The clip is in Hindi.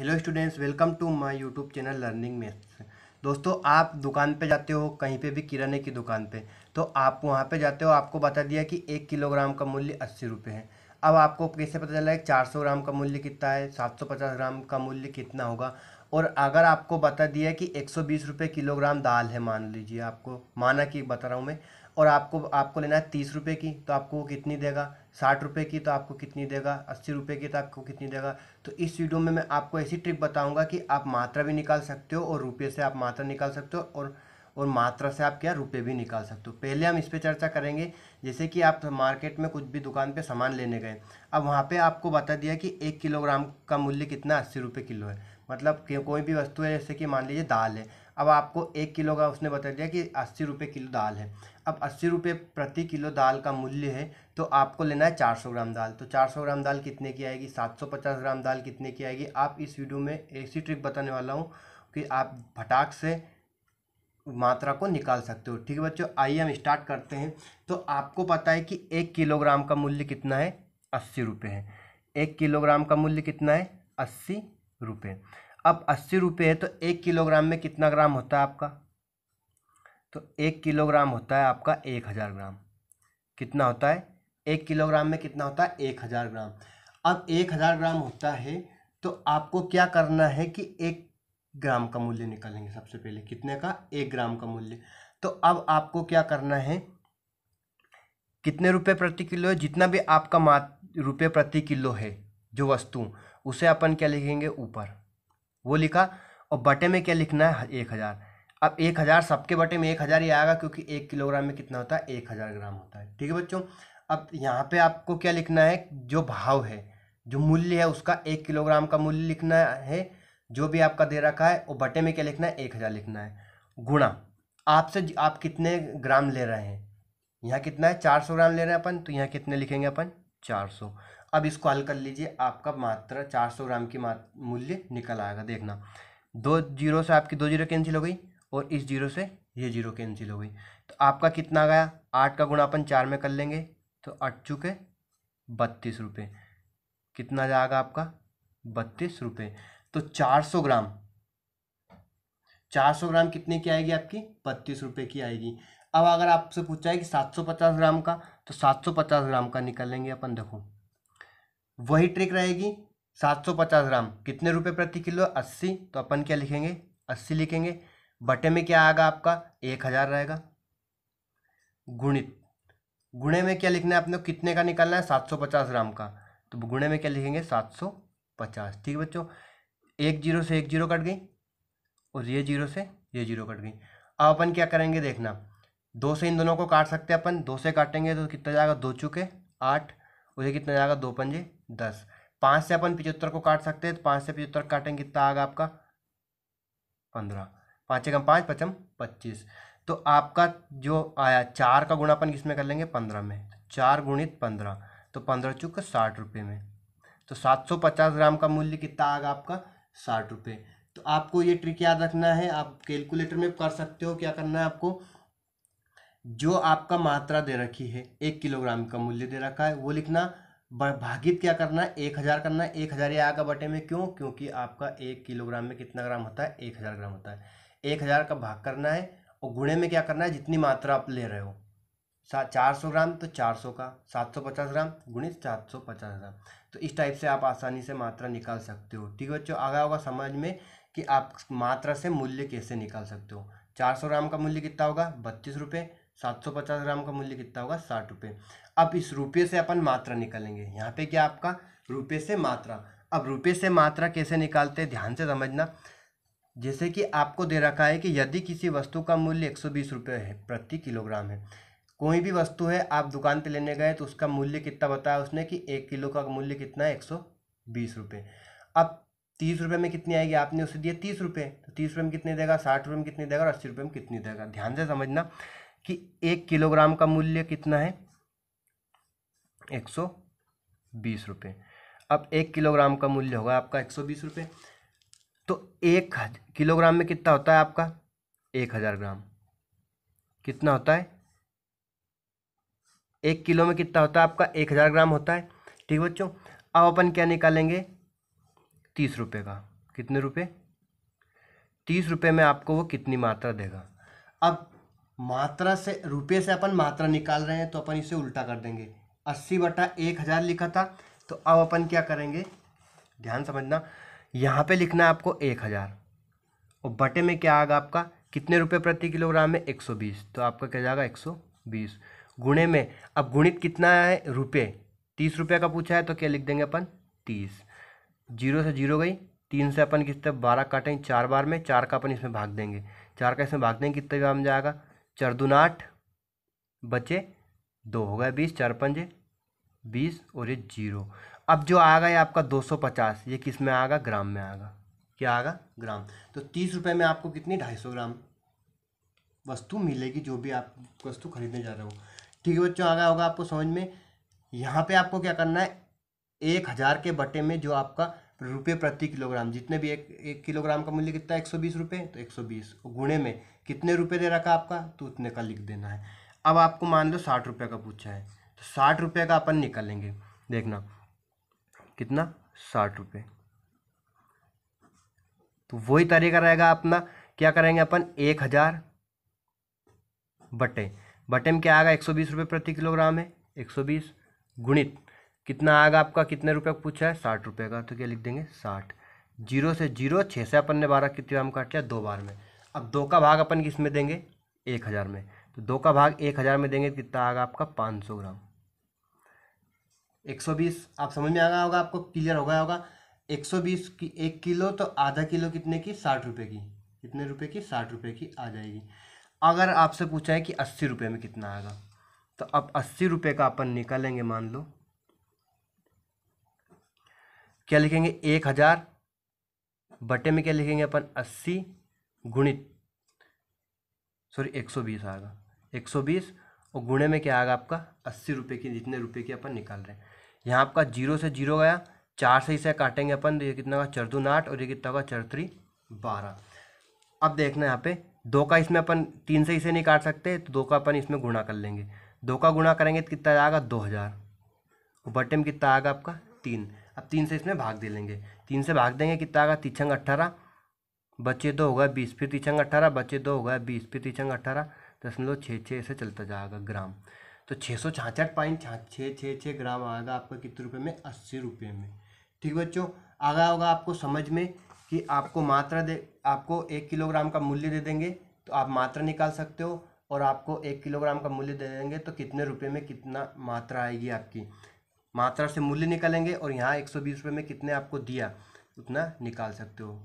hello students welcome to my YouTube channel learning में दोस्तों आप दुकान पे जाते हो कहीं पे भी किराने की दुकान पे तो आप वहाँ पे जाते हो आपको बता दिया कि एक किलोग्राम का मूल्य अस्सी रुपये है अब आपको कैसे पता चला है चार सौ ग्राम का मूल्य कितना है सात सौ पचास ग्राम का मूल्य कितना होगा और अगर आपको बता दिया कि एक सौ बीस रुपये किलोग्राम दाल है मान लीजिए आपको माना कि बता रहा हूँ मैं और आपको आपको लेना है तीस रुपये की तो आपको वो कितनी देगा साठ रुपये की तो आपको कितनी देगा अस्सी रुपये की तो आपको कितनी देगा तो इस वीडियो में मैं आपको ऐसी ट्रिक बताऊंगा कि आप मात्रा भी निकाल सकते हो और रुपये से आप मात्रा निकाल सकते हो और और मात्रा से आप क्या रुपये भी निकाल सकते हो पहले हम इस पर चर्चा करेंगे जैसे कि आप मार्केट में कुछ भी दुकान पर सामान लेने गए अब वहाँ पर आपको बता दिया कि एक किलोग्राम का मूल्य कितना अस्सी रुपये किलो है मतलब कोई भी वस्तु है जैसे कि मान लीजिए दाल है अब आपको एक किलो का उसने बता दिया कि अस्सी रुपये किलो दाल है अब अस्सी रुपये प्रति किलो दाल का मूल्य है तो आपको लेना है चार सौ ग्राम दाल तो चार सौ ग्राम दाल कितने की आएगी सात सौ पचास ग्राम दाल कितने की आएगी आप इस वीडियो में ऐसी ट्रिक बताने वाला हूँ कि आप फटाक से मात्रा को निकाल सकते हो ठीक है बच्चों आइए हम स्टार्ट करते हैं तो आपको पता है कि एक किलोग्राम का मूल्य कितना है अस्सी रुपये है एक किलोग्राम का मूल्य कितना है अस्सी रुपये अब अस्सी रुपये है तो एक किलोग्राम में कितना ग्राम होता है आपका तो एक किलोग्राम होता है आपका एक हज़ार ग्राम कितना होता है एक किलोग्राम में कितना होता है एक हज़ार ग्राम अब एक हज़ार ग्राम होता है तो आपको क्या करना है कि एक ग्राम का मूल्य निकालेंगे सबसे पहले कितने का एक ग्राम का मूल्य तो अब आपको क्या करना है कितने रुपये प्रति किलो है जितना भी आपका मात रुपये प्रति किलो है जो वस्तु उसे अपन क्या लिखेंगे ऊपर वो लिखा और बटे में क्या लिखना है एक हज़ार अब एक हज़ार सबके बटे में एक हज़ार ही आएगा क्योंकि एक किलोग्राम में कितना होता है एक हज़ार ग्राम होता है ठीक है बच्चों अब यहाँ पे आपको क्या लिखना है जो भाव है जो मूल्य है उसका एक किलोग्राम का मूल्य लिखना है जो भी आपका दे रखा है वो बटे में क्या लिखना है एक हज़ार लिखना है गुणा आपसे आप कितने ग्राम ले रहे हैं यहाँ कितना है चार सौ ग्राम ले रहे हैं अपन तो यहाँ कितने लिखेंगे अपन चार सौ अब इसको हल कर लीजिए आपका मात्रा सौ ग्राम की मूल्य निकल आएगा देखना दो जीरो से आपकी दो जीरो कैंसिल हो गई और इस जीरो से ये जीरो कैंसिल हो गई तो आपका कितना गया आठ का गुणापन चार में कर लेंगे तो अट चुके बत्तीस रुपये कितना जाएगा आपका बत्तीस रुपये तो चार सौ ग्राम चार सौ ग्राम कितने की आएगी आपकी बत्तीस रुपये की आएगी अब अगर आपसे पूछा है कि सात सौ पचास ग्राम का तो सात सौ पचास ग्राम का निकल लेंगे अपन देखो वही ट्रिक रहेगी 750 ग्राम कितने रुपए प्रति किलो 80 तो अपन क्या लिखेंगे 80 लिखेंगे बटे में क्या आएगा आपका एक हज़ार रहेगा गुणित गुणे में क्या लिखना है आपने कितने का निकालना है 750 ग्राम का तो गुणे में क्या लिखेंगे 750 ठीक है बच्चों एक जीरो से एक जीरो कट गई और ये जीरो से ये जीरो कट गई अब अपन क्या करेंगे देखना दो से इन दोनों को काट सकते हैं अपन दो से काटेंगे तो कितना जाएगा दो चुके आठ और ये कितना जाएगा दो पंजे दस पाँच से अपन पिचहत्तर को काट सकते हैं तो पाँच से पिचहत्तर काटेंगे कितना आगा आपका पंद्रह पाँच एकम पाँच पचम पच्चीस तो आपका जो आया चार का गुणा अपन किसमें कर लेंगे पंद्रह में तो चार गुणित पंद्रह तो पंद्रह चुक साठ रुपये में तो सात सौ पचास ग्राम का मूल्य कितना आगा आपका साठ रुपये तो आपको ये ट्रिक याद रखना है आप कैलकुलेटर में कर सकते हो क्या करना है आपको जो आपका मात्रा दे रखी है एक किलोग्राम का मूल्य दे रखा है वो लिखना भागित क्या करना है एक हज़ार करना है एक हज़ार ये आएगा बटे में क्यों क्योंकि आपका एक किलोग्राम में कितना ग्राम होता है एक हज़ार ग्राम होता है एक हज़ार का भाग करना है और गुणे में क्या करना है जितनी मात्रा आप ले रहे हो चार सौ ग्राम तो चार सौ का सात सौ पचास ग्राम गुणित सात सौ पचास ग्राम तो इस टाइप से आप आसानी से मात्रा निकाल सकते हो ठीक है बच्चों आगा होगा समझ में कि आप मात्रा से मूल्य कैसे निकाल सकते हो चार सौ ग्राम का मूल्य कितना होगा बत्तीस रुपये सात सौ पचास ग्राम का मूल्य कितना होगा साठ रुपये अब इस रुपये से अपन मात्रा निकालेंगे यहाँ पे क्या आपका रुपये से मात्रा अब रुपये से मात्रा कैसे निकालते हैं ध्यान से समझना जैसे कि आपको दे रखा है कि यदि किसी वस्तु का मूल्य एक सौ बीस रुपये है प्रति किलोग्राम है कोई भी वस्तु है आप दुकान पर लेने गए तो उसका मूल्य कितना बताया उसने कि एक किलो का मूल्य कितना है एक सौ बीस रुपये अब तीस रुपये में कितनी आएगी आपने उसे दिया तीस रुपये तो तीस रुपये में कितनी देगा साठ रुपये में कितनी देगा और अस्सी रुपये में कितनी देगा ध्यान से समझना कि एक किलोग्राम का मूल्य कितना है एक सौ बीस रुपये अब एक किलोग्राम का मूल्य होगा आपका एक सौ बीस रुपये तो एक किलोग्राम में कितना होता है आपका एक हज़ार ग्राम कितना होता है एक किलो में कितना होता है आपका एक हज़ार ग्राम होता है ठीक है बच्चों अब अपन क्या निकालेंगे तीस रुपये का कितने रुपये तीस रुपये में आपको वो कितनी मात्रा देगा अब मात्रा से रुपये से अपन मात्रा निकाल रहे हैं तो अपन इसे उल्टा कर देंगे अस्सी बटा एक हज़ार लिखा था तो अब अपन क्या करेंगे ध्यान समझना यहाँ पे लिखना है आपको एक हज़ार और बटे में क्या आएगा आपका कितने रुपए प्रति किलोग्राम है एक सौ बीस तो आपका क्या जाएगा एक सौ बीस गुणे में अब गुणित कितना है रुपये तीस रुपये का पूछा है तो क्या लिख देंगे अपन तीस जीरो से जीरो गई तीन से अपन किस तरह बारह काटेंगे चार बार में चार का अपन इसमें भाग देंगे चार का इसमें भाग देंगे कितने ग्राम जाएगा चार दून आठ बचे दो हो गए बीस चार पंजे बीस और ये जीरो अब जो आ गया आपका दो सौ पचास ये किस में आएगा ग्राम में आएगा क्या आएगा ग्राम तो तीस रुपये में आपको कितनी ढाई सौ ग्राम वस्तु मिलेगी जो भी आप वस्तु खरीदने जा रहे हो ठीक है बच्चों आ गया होगा आपको समझ में यहाँ पे आपको क्या करना है एक हज़ार के बटे में जो आपका रुपये प्रति किलोग्राम जितने भी एक एक किलोग्राम का मूल्य कितना है एक सौ बीस रुपये तो एक सौ बीस तो गुणे में कितने रुपये दे रखा आपका तो उतने का लिख देना है अब आपको मान लो साठ रुपये का पूछा है तो साठ रुपये का अपन निकालेंगे देखना कितना साठ रुपये तो वही तरीका रहेगा अपना क्या करेंगे अपन एक हज़ार बटे बटे में क्या आएगा एक सौ बीस रुपये प्रति किलोग्राम है एक सौ बीस गुणित कितना आएगा आपका कितने रुपये का पूछा है साठ रुपये का तो क्या लिख देंगे साठ जीरो से जीरो छः से अपन ने बारह कितने हम काट लिया दो बार में अब दो का भाग अपन किस में देंगे एक हज़ार में तो दो का भाग एक हज़ार में देंगे तो कितना आएगा आपका पाँच सौ ग्राम एक सौ बीस आप समझ में आ गया होगा आपको क्लियर हो गया होगा एक सौ बीस की एक किलो तो आधा किलो कितने की साठ रुपये की कितने रुपये की साठ रुपये की आ जाएगी अगर आपसे पूछा है कि अस्सी रुपये में कितना आएगा तो अब अस्सी रुपये का अपन निकालेंगे मान लो क्या लिखेंगे एक हज़ार बटे में क्या लिखेंगे अपन अस्सी गुणित सॉरी एक सौ बीस आएगा एक सौ बीस और गुणे में क्या आएगा आपका अस्सी रुपये की जितने रुपये की अपन निकाल रहे हैं यहाँ आपका जीरो से जीरो गया चार से इसे काटेंगे अपन तो ये कितना का चरदून आठ और ये कितना का चरत्री बारह अब देखना यहाँ पे दो का इसमें अपन तीन से इसे नहीं काट सकते तो दो का अपन इसमें गुणा कर लेंगे दो का गुणा करेंगे तो कितना आएगा दो हज़ार बटे में कितना आएगा आपका तीन अब तीन से इसमें भाग दे लेंगे तीन से भाग देंगे कितना आगा तिछंग अट्ठारह बच्चे दो हो गए बीस फिर तिछंग अट्ठारह बच्चे दो हो गए बीस फिर तिछंग अट्ठारह दशमलव छः छः ऐसे चलता जाएगा ग्राम तो छः सौ छाछठ पॉइंट छः छः छः ग्राम आएगा आपका कितने रुपये में अस्सी रुपये में ठीक बच्चों आ गया होगा आपको समझ में कि आपको मात्रा दे आपको एक किलोग्राम का मूल्य दे देंगे तो आप मात्रा निकाल सकते हो और आपको एक किलोग्राम का मूल्य दे देंगे तो कितने रुपए में कितना मात्रा आएगी आपकी मात्रा से मूल्य निकालेंगे और यहाँ एक सौ बीस रुपये में कितने आपको दिया उतना निकाल सकते हो